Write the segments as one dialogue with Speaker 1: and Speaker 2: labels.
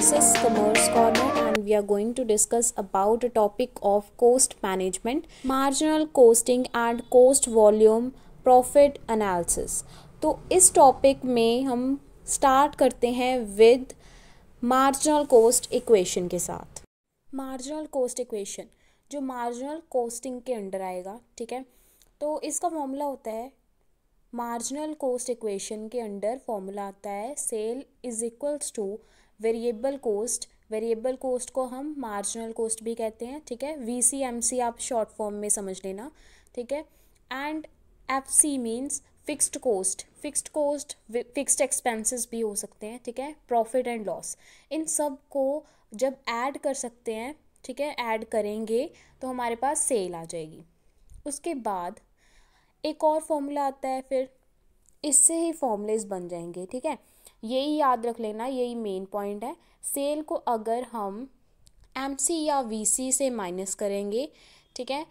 Speaker 1: this is commerce corner and we are going to discuss about a topic of cost management marginal costing and cost volume profit तो इस topic में हम start करते हैं with marginal cost equation के साथ marginal cost equation जो marginal costing के अंडर आएगा ठीक है तो इसका फॉर्मूला होता है मार्जिनल कोस्ट इक्वेशन के अंडर फॉर्मूला आता है sale is equals to variable cost variable cost को हम मार्जिनल कोस्ट भी कहते हैं ठीक है वी सी एम सी आप शॉर्ट फॉर्म में समझ लेना ठीक है and F C means fixed cost fixed cost fixed expenses भी हो सकते हैं ठीक है प्रॉफिट एंड लॉस इन सब को जब ऐड कर सकते हैं ठीक है ऐड करेंगे तो हमारे पास सेल आ जाएगी उसके बाद एक और फॉर्मूला आता है फिर इससे ही फॉर्मूलेज बन जाएंगे ठीक है यही याद रख लेना यही मेन पॉइंट है सेल को अगर हम एम या वी से माइनस करेंगे ठीक है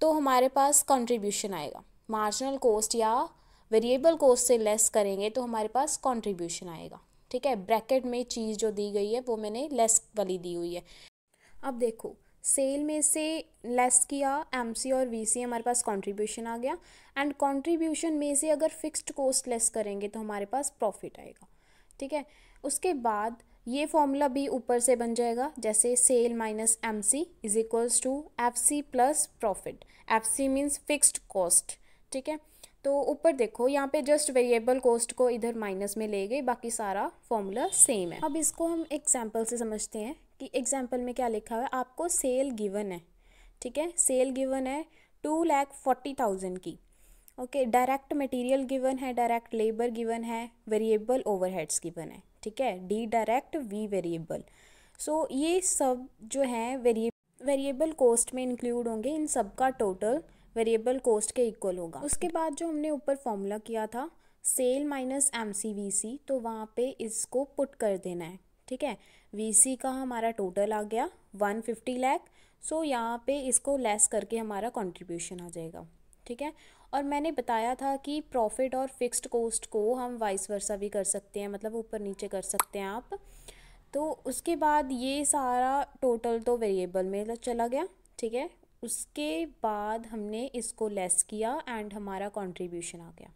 Speaker 1: तो हमारे पास कंट्रीब्यूशन आएगा मार्जिनल कॉस्ट या वेरिएबल कॉस्ट से लेस करेंगे तो हमारे पास कंट्रीब्यूशन आएगा ठीक है ब्रैकेट में चीज़ जो दी गई है वो मैंने लेस वाली दी हुई है अब देखो सेल में से लेस किया एम और वी हमारे पास कंट्रीब्यूशन आ गया एंड कंट्रीब्यूशन में से अगर फिक्स्ड कॉस्ट लेस करेंगे तो हमारे पास प्रॉफिट आएगा ठीक है उसके बाद ये फॉर्मूला भी ऊपर से बन जाएगा जैसे sale minus M C is equals to F C plus profit F C means fixed cost ठीक है तो ऊपर देखो यहाँ पे जस्ट वेरिएबल कॉस्ट को इधर माइनस में ले गई बाकी सारा फॉर्मूला सेम है अब इसको हम एग्जाम्पल से समझते हैं कि एग्जाम्पल में क्या लिखा हुआ है आपको सेल गिवन है ठीक है सेल गिवन है टू लैख फोर्टी थाउजेंड की ओके डायरेक्ट मटेरियल गिवन है डायरेक्ट लेबर गिवन है वेरिएबल ओवरहेड्स गिवन है ठीक है D direct we variable so ये सब जो है वेरिएबल वेरिएबल कॉस्ट में इंक्लूड होंगे इन सब का टोटल वेरिएबल कॉस्ट के इक्वल होगा उसके बाद जो हमने ऊपर फॉर्मूला किया था cell minus M C we सी तो वहाँ पे इसको पुट कर देना है ठीक है वी सी का हमारा टोटल आ गया वन फिफ्टी लैख सो यहाँ पे इसको लेस करके हमारा कंट्रीब्यूशन आ जाएगा ठीक है और मैंने बताया था कि प्रॉफिट और फिक्स्ड कॉस्ट को हम वाइस वर्सा भी कर सकते हैं मतलब ऊपर नीचे कर सकते हैं आप तो उसके बाद ये सारा टोटल तो वेरिएबल में चला गया ठीक है उसके बाद हमने इसको लेस किया एंड हमारा कंट्रीब्यूशन आ गया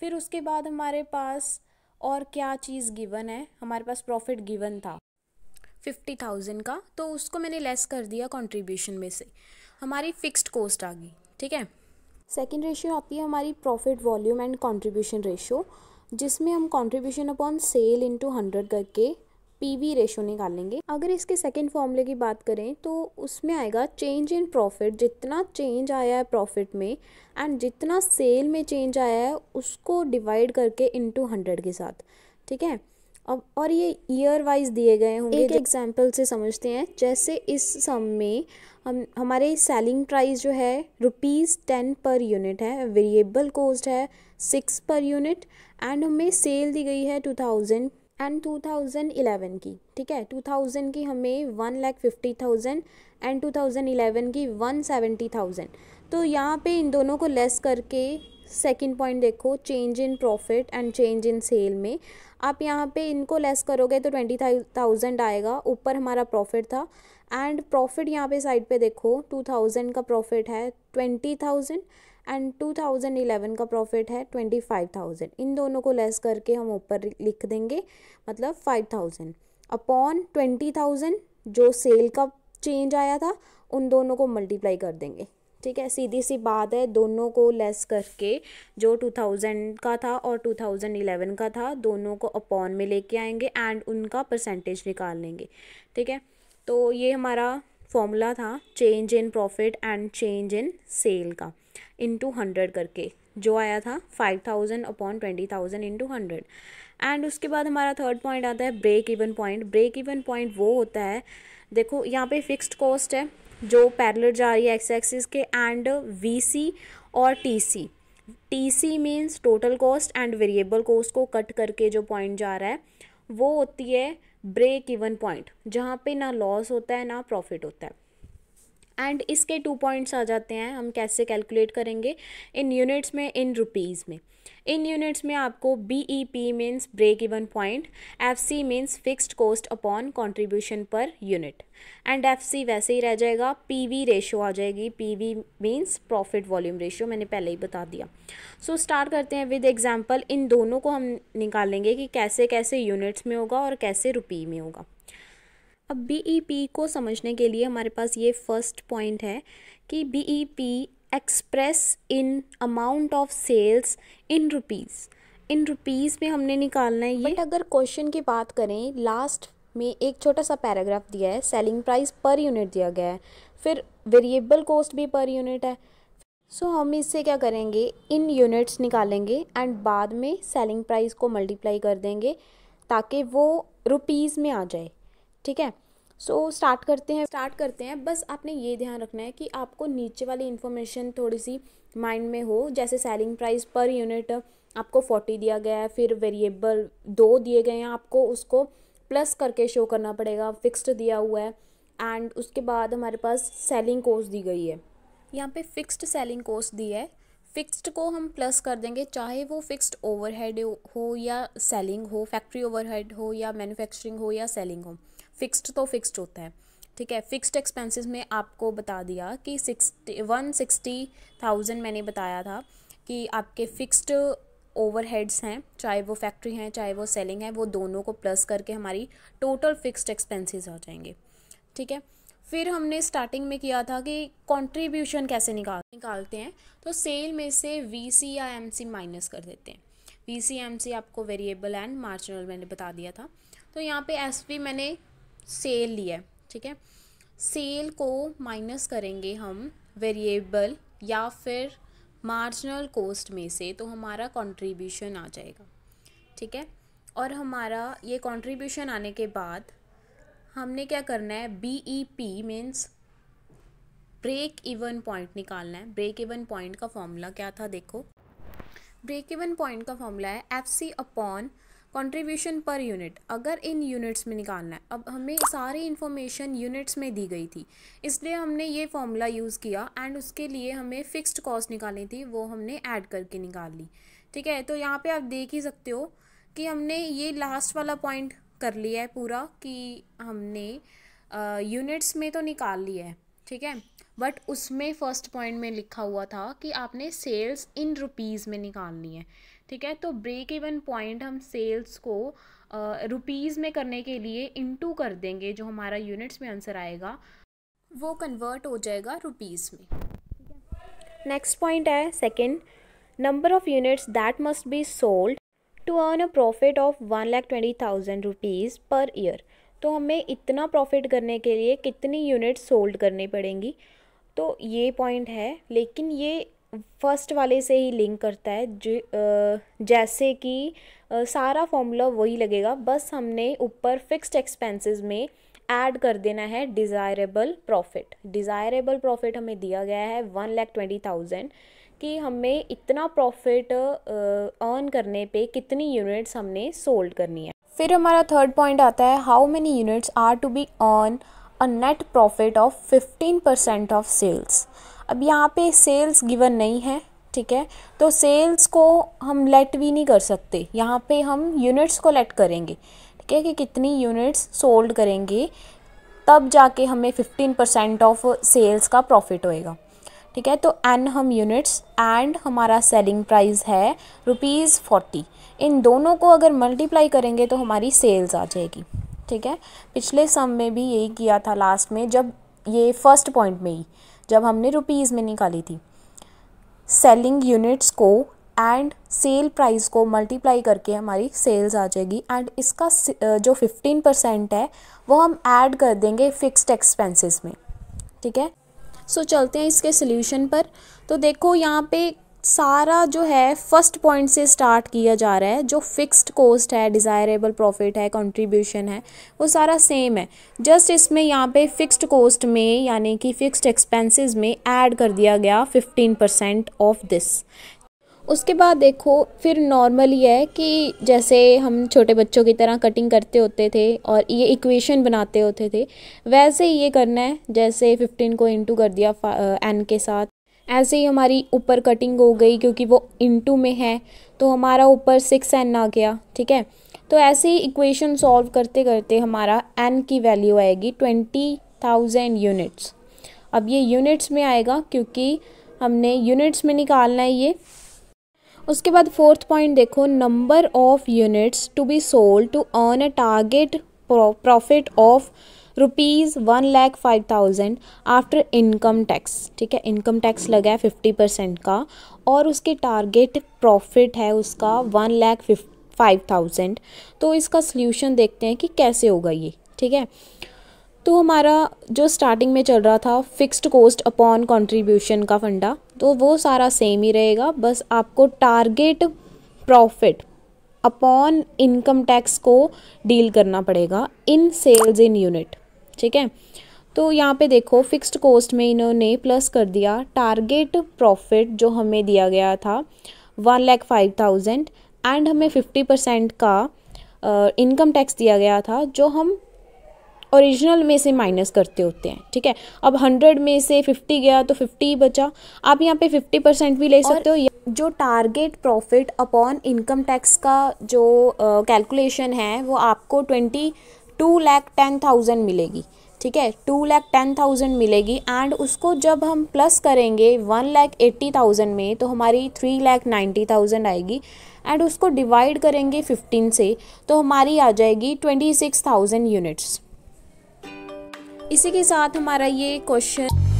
Speaker 1: फिर उसके बाद हमारे पास और क्या चीज़ गिवन है हमारे पास प्रॉफिट गिवन था फिफ्टी थाउजेंड का तो उसको मैंने लेस कर दिया कंट्रीब्यूशन में से हमारी फिक्स्ड कॉस्ट आ गई ठीक है सेकेंड रेशियो आती है हमारी profit volume and contribution ratio जिसमें हम contribution upon sale into hundred करके पी वी रेशो निकालेंगे अगर इसके सेकेंड फॉर्मूले की बात करें तो उसमें आएगा चेंज इन प्रॉफिट जितना चेंज आया है प्रॉफिट में एंड जितना सेल में चेंज आया है उसको डिवाइड करके इंटू हंड्रेड के साथ ठीक है अब और ये ईयर वाइज दिए गए होंगे एक एग्जाम्पल से समझते हैं जैसे इस सम में हम हमारे सेलिंग प्राइस जो है रुपीज़ टेन पर यूनिट है वेरिएबल कॉस्ट है सिक्स पर यूनिट एंड हमें सेल दी गई है two thousand and two thousand eleven की ठीक है टू थाउजेंड की हमें one lakh fifty thousand and two thousand eleven की वन सेवेंटी थाउजेंड तो यहाँ पे इन दोनों को लेस करके सेकेंड पॉइंट देखो change in profit and change in sale में आप यहाँ पे इनको लेस करोगे तो ट्वेंटी थाउजेंड आएगा ऊपर हमारा प्रॉफिट था एंड प्रॉफिट यहाँ पे साइड पे देखो टू थाउजेंड का प्रॉफिट है twenty thousand and two thousand eleven का प्रॉफिट है ट्वेंटी फाइव थाउजेंड इन दोनों को लेस करके हम ऊपर लिख देंगे मतलब five thousand upon twenty thousand जो सेल का चेंज आया था उन दोनों को मल्टीप्लाई कर देंगे ठीक है सीधी सी बात है दोनों को लेस करके जो टू थाउजेंड का था और टू थाउजेंड इलेवन का था दोनों को अपॉन में लेके आएंगे एंड उनका परसेंटेज निकाल लेंगे ठीक है तो ये हमारा फॉर्मूला था change in profit and change in sale का इंटू हंड्रेड करके जो आया था five thousand upon twenty thousand into hundred and उसके बाद हमारा थर्ड पॉइंट आता है break even point break even point वो होता है देखो यहाँ पे फिक्स्ड कॉस्ट है जो पैरलर जा रही है एक्स एक्सिस के एंड वी सी और T C T C means total cost and variable cost को कट करके जो पॉइंट जा रहा है वो होती है ब्रेक इवन पॉइंट जहाँ पे ना लॉस होता है ना प्रॉफिट होता है एंड इसके टू पॉइंट्स आ जाते हैं हम कैसे कैलकुलेट करेंगे इन यूनिट्स में इन रुपीज़ में इन यूनिट्स में आपको B E P means break even point F C means fixed cost upon contribution per unit and F C वैसे ही रह जाएगा पी वी रेशो आ जाएगी P V means profit volume ratio मैंने पहले ही बता दिया सो so, स्टार्ट करते हैं विद एग्जाम्पल इन दोनों को हम निकालेंगे कि कैसे कैसे यूनिट्स में होगा और कैसे रुपी में होगा अब बी e को समझने के लिए हमारे पास ये फर्स्ट पॉइंट है कि be expressed in amount of sales in rupees in rupees में हमने निकालना है ये बट अगर क्वेश्चन की बात करें लास्ट में एक छोटा सा पैराग्राफ दिया है सेलिंग प्राइस पर यूनिट दिया गया है फिर वेरिएबल कॉस्ट भी पर यूनिट है सो so, हम इससे क्या करेंगे इन यूनिट्स निकालेंगे एंड बाद में सेलिंग प्राइस को मल्टीप्लाई कर देंगे ताकि वो रुपीज़ में आ जाए ठीक है सो so, स्टार्ट करते हैं स्टार्ट करते हैं बस आपने ये ध्यान रखना है कि आपको नीचे वाली इन्फॉर्मेशन थोड़ी सी माइंड में हो जैसे सेलिंग प्राइस पर यूनिट आपको फोर्टी दिया गया है फिर वेरिएबल दो दिए गए हैं आपको उसको प्लस करके शो करना पड़ेगा फिक्स्ड दिया हुआ है एंड उसके बाद हमारे पास सेलिंग कोस्ट दी गई है यहाँ पे फिक्स्ड सेलिंग कोस्ट दी है फिक्स्ड को हम प्लस कर देंगे चाहे वो फिक्स्ड ओवरहेड हो या सेलिंग हो फैक्ट्री ओवरहेड हो या मैन्युफैक्चरिंग हो या सेलिंग हो फिक्स्ड तो फिक्स्ड होता है ठीक है फिक्स्ड एक्सपेंसेस में आपको बता दिया कि सिक्सटी वन सिक्सटी थाउजेंड मैंने बताया था कि आपके फिक्स्ड ओवरहेड्स हैं चाहे वो फैक्ट्री हैं चाहे वो सेलिंग है वो दोनों को प्लस करके हमारी टोटल फिक्स्ड एक्सपेंसेस आ जाएंगे ठीक है फिर हमने स्टार्टिंग में किया था कि कंट्रीब्यूशन कैसे निकाल निकालते हैं तो सेल में से वी सी या एम सी माइनस कर देते हैं वी सी एम सी आपको वेरिएबल एंड मार्जिनल मैंने बता दिया था तो यहाँ पे एस पी मैंने सेल लिया ठीक है सेल को माइनस करेंगे हम वेरिएबल या फिर मार्जिनल कोस्ट में से तो हमारा कंट्रीब्यूशन आ जाएगा ठीक है और हमारा ये कंट्रीब्यूशन आने के बाद हमने क्या करना है B E P means break even point निकालना है ब्रेक इवन पॉइंट का फॉर्मूला क्या था देखो ब्रेक इवन पॉइंट का फॉर्मूला है F C upon contribution per unit अगर इन यूनिट्स में निकालना है अब हमें सारी इन्फॉर्मेशन यूनिट्स में दी गई थी इसलिए हमने ये फॉर्मूला यूज़ किया एंड उसके लिए हमें फिक्स्ड कॉस्ट निकालनी थी वो हमने ऐड करके निकाल ली ठीक है तो यहाँ पे आप देख ही सकते हो कि हमने ये लास्ट वाला पॉइंट कर लिया है पूरा कि हमने यूनिट्स में तो निकाल लिया है ठीक है बट उसमें फर्स्ट पॉइंट में लिखा हुआ था कि आपने सेल्स इन रुपीज़ में निकालनी है ठीक है तो ब्रेक इवन पॉइंट हम सेल्स को रुपीज़ में करने के लिए इनटू कर देंगे जो हमारा यूनिट्स में आंसर आएगा वो कन्वर्ट हो जाएगा रुपीज़ में नेक्स्ट पॉइंट है second number of units that must be sold to earn a profit of one lakh twenty thousand rupees per year तो हमें इतना प्रॉफिट करने के लिए कितनी यूनिट सोल्ड करनी पड़ेंगी तो ये पॉइंट है लेकिन ये फर्स्ट वाले से ही लिंक करता है जो जैसे कि सारा फॉर्मूला वही लगेगा बस हमने ऊपर फिक्स्ड एक्सपेंसेस में ऐड कर देना है डिज़ायरेबल प्रॉफिट डिज़ायरेबल प्रॉफिट हमें दिया गया है वन लैख ट्वेंटी थाउजेंड कि हमें इतना प्रॉफिट अर्न करने पे कितनी यूनिट्स हमने सोल्ड करनी है फिर हमारा थर्ड पॉइंट आता है how many units are to be earn a net profit of fifteen percent of sales अब यहाँ पे सेल्स गिवन नहीं है ठीक है तो सेल्स को हम लेट भी नहीं कर सकते यहाँ पे हम यूनिट्स को लेट करेंगे ठीक है कि कितनी यूनिट्स सोल्ड करेंगे तब जाके हमें फिफ्टीन परसेंट ऑफ सेल्स का प्रॉफिट होएगा ठीक है तो एन हम यूनिट्स एंड हमारा सेलिंग प्राइस है रुपीज़ फोर्टी इन दोनों को अगर मल्टीप्लाई करेंगे तो हमारी सेल्स आ जाएगी ठीक है पिछले सम में भी यही किया था लास्ट में जब ये फर्स्ट पॉइंट में ही जब हमने रुपीज़ में निकाली थी सेलिंग यूनिट्स को एंड सेल प्राइस को मल्टीप्लाई करके हमारी सेल्स आ जाएगी एंड इसका जो फिफ्टीन परसेंट है वो हम ऐड कर देंगे फिक्स्ड एक्सपेंसेस में ठीक है सो so, चलते हैं इसके सोल्यूशन पर तो देखो यहाँ पे सारा जो है फर्स्ट पॉइंट से स्टार्ट किया जा रहा है जो फिक्स्ड कॉस्ट है डिज़ायरेबल प्रॉफिट है कंट्रीब्यूशन है वो सारा सेम है जस्ट इसमें यहाँ पे फिक्स्ड कॉस्ट में यानी कि फिक्स्ड एक्सपेंसेस में ऐड कर दिया गया फिफ्टीन परसेंट ऑफ दिस उसके बाद देखो फिर नॉर्मल ये है कि जैसे हम छोटे बच्चों की तरह कटिंग करते होते थे और ये इक्वेशन बनाते होते थे वैसे ही ये करना है जैसे फिफ्टीन को इंटू कर दिया एन uh, के साथ ऐसे ही हमारी ऊपर कटिंग हो गई क्योंकि वो इनटू में है तो हमारा ऊपर सिक्स एन आ गया ठीक है तो ऐसे ही इक्वेशन सॉल्व करते करते हमारा एन की वैल्यू आएगी ट्वेंटी थाउजेंड यूनिट्स अब ये यूनिट्स में आएगा क्योंकि हमने यूनिट्स में निकालना है ये उसके बाद फोर्थ पॉइंट देखो number of units to be sold to earn a target profit of rupees one lakh five thousand after income tax ठीक है इनकम टैक्स लगा है फिफ्टी परसेंट का और उसके टारगेट प्रॉफिट है उसका वन लैख फाइव थाउजेंड तो इसका सोल्यूशन देखते हैं कि कैसे होगा ये ठीक है तो हमारा जो स्टार्टिंग में चल रहा था फिक्स्ड कोस्ट अपॉन कंट्रीब्यूशन का फंडा तो वो सारा सेम ही रहेगा बस आपको target profit upon income tax को डील करना पड़ेगा इन सेल्स इन यूनिट ठीक है तो यहाँ पे देखो फिक्स्ड कॉस्ट में इन्होंने प्लस कर दिया टारगेट प्रॉफिट जो हमें दिया गया था one lakh five thousand and हमें फिफ्टी परसेंट का इनकम uh, टैक्स दिया गया था जो हम ओरिजिनल में से माइनस करते होते हैं ठीक है अब हंड्रेड में से फिफ्टी गया तो फिफ्टी बचा आप यहाँ पे फिफ्टी परसेंट भी ले सकते हो जो target profit upon income tax का जो कैलकुलेशन uh, है वो आपको twenty two lakh ten thousand मिलेगी ठीक है टू लैख टेन थाउजेंड मिलेगी एंड उसको जब हम प्लस करेंगे वन लैख एट्टी थाउजेंड में तो हमारी थ्री लैख नाइन्टी थाउजेंड आएगी एंड उसको डिवाइड करेंगे फिफ्टीन से तो हमारी आ जाएगी ट्वेंटी सिक्स थाउजेंड यूनिट्स इसी के साथ हमारा ये क्वेश्चन